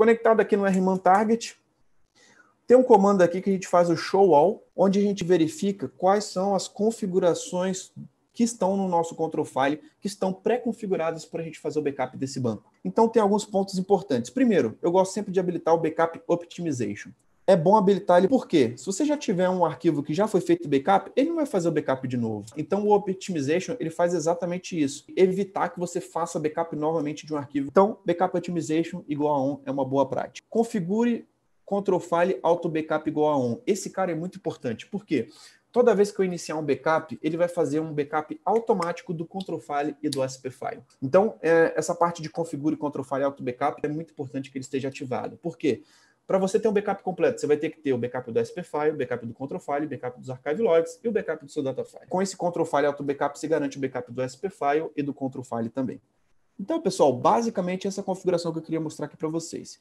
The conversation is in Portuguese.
Conectado aqui no Rman Target, tem um comando aqui que a gente faz o show all, onde a gente verifica quais são as configurações que estão no nosso control file, que estão pré-configuradas para a gente fazer o backup desse banco. Então tem alguns pontos importantes. Primeiro, eu gosto sempre de habilitar o backup optimization é bom habilitar ele. Por quê? Se você já tiver um arquivo que já foi feito backup, ele não vai fazer o backup de novo. Então, o Optimization, ele faz exatamente isso. Evitar que você faça backup novamente de um arquivo. Então, Backup Optimization igual a on é uma boa prática. Configure Control File Auto Backup igual a on. Esse cara é muito importante. Por quê? Toda vez que eu iniciar um backup, ele vai fazer um backup automático do control file e do SP file. Então, é, essa parte de configure control file auto backup é muito importante que ele esteja ativado. Por quê? Para você ter um backup completo, você vai ter que ter o backup do SPFile, o backup do control file, o backup dos archive logs e o backup do seu data file. Com esse control file auto backup, você garante o backup do SPFile e do control file também. Então, pessoal, basicamente essa é configuração que eu queria mostrar aqui para vocês.